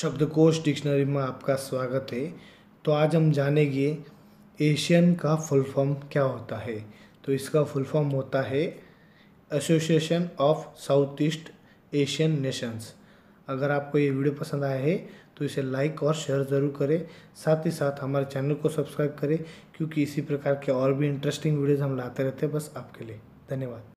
शब्दकोश डिक्शनरी में आपका स्वागत है तो आज हम जानेंगे एशियन का फुल फॉर्म क्या होता है तो इसका फुल फॉर्म होता है association of South East Asian nations अगर आपको ये वीडियो पसंद आया है तो इसे लाइक और शेयर ज़रूर करें साथ ही साथ हमारे चैनल को सब्सक्राइब करें क्योंकि इसी प्रकार के और भी इंटरेस्टिंग वीडियोज़ हम लाते रहते हैं बस आपके लिए धन्यवाद